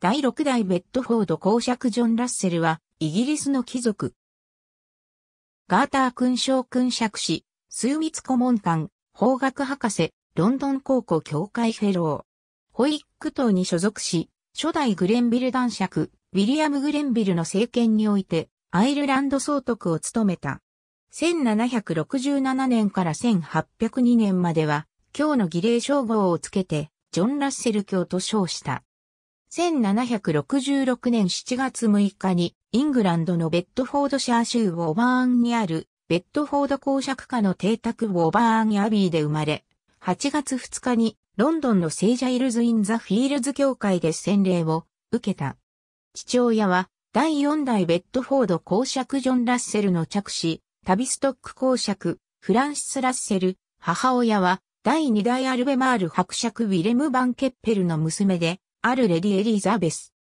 第6代ベッドフォード公爵ジョン・ラッセルは、イギリスの貴族。ガーター勲章勲爵士、枢密顧問官、法学博士、ロンドン高校協会フェロー。ホイック党に所属し、初代グレンビル男爵、ウィリアム・グレンビルの政権において、アイルランド総督を務めた。1767年から1802年までは、今日の儀礼称号をつけて、ジョン・ラッセル卿と称した。1766年7月6日に、イングランドのベッドフォードシャー州ウォーバーンにある、ベッドフォード公爵家の邸宅ウォーバーンアビーで生まれ、8月2日に、ロンドンの聖ジャイルズ・イン・ザ・フィールズ協会で洗礼を受けた。父親は、第4代ベッドフォード公爵ジョン・ラッセルの着子、タビストック公爵、フランシス・ラッセル、母親は、第2代アルベマール伯爵ウィレム・バンケッペルの娘で、あるレディ・エリザベス。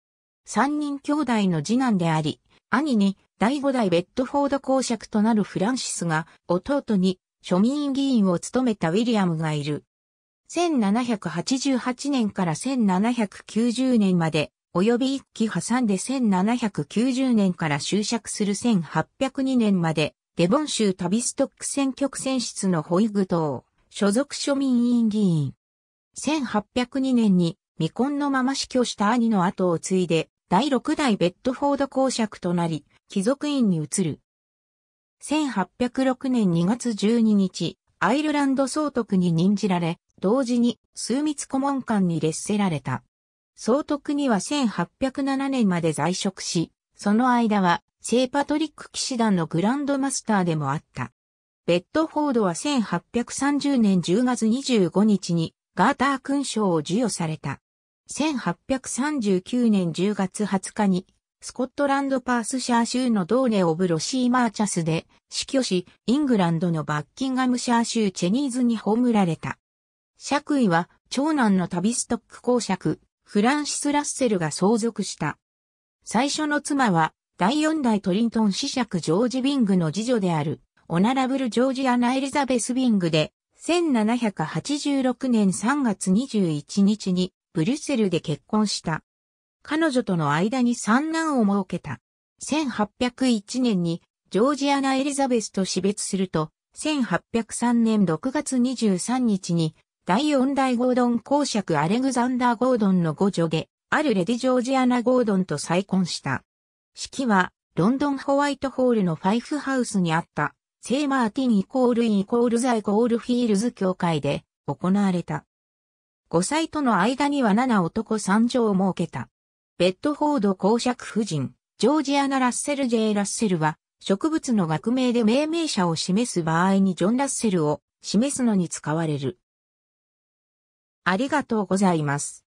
三人兄弟の次男であり、兄に第五代ベッドフォード公爵となるフランシスが、弟に庶民議員を務めたウィリアムがいる。1788年から1790年まで、及び一期挟んで1790年から就着する1802年まで、デボン州タビストック選挙区選出のホイグ党、所属庶民委員議員。1802年に未婚のまま死去した兄の後を継いで、第6代ベッドフォード公爵となり、貴族院に移る。1806年2月12日、アイルランド総督に任じられ、同時に枢密顧問官に列せられた。総督には1807年まで在職し、その間は聖パトリック騎士団のグランドマスターでもあった。ベッドフォードは1830年10月25日にガーター勲章を授与された。1839年10月20日に、スコットランドパースシャー州のドーネ・オブ・ロシー・マーチャスで死去し、イングランドのバッキンガムシャー州チェニーズに葬られた。爵位は、長男のタビストック公爵、フランシス・ラッセルが相続した。最初の妻は、第四代トリントン子爵ジョージ・ビングの次女である、オナラブル・ジョージ・アナ・エリザベス・ビングで、1786年3月21日にブリュッセルで結婚した。彼女との間に三男を設けた。1801年にジョージアナ・エリザベスと死別すると、1803年6月23日に第4代ゴードン公爵アレグザンダー・ゴードンの五女で、あるレディ・ジョージアナ・ゴードンと再婚した。式は、ロンドンホワイトホールのファイフハウスにあった、聖マーティンイコールイコールザイコールフィールズ協会で行われた。5歳との間には7男3女を設けた。ベッドフォード公爵夫人、ジョージアナ・ラッセル・ J・ ラッセルは、植物の学名で命名者を示す場合にジョン・ラッセルを示すのに使われる。ありがとうございます。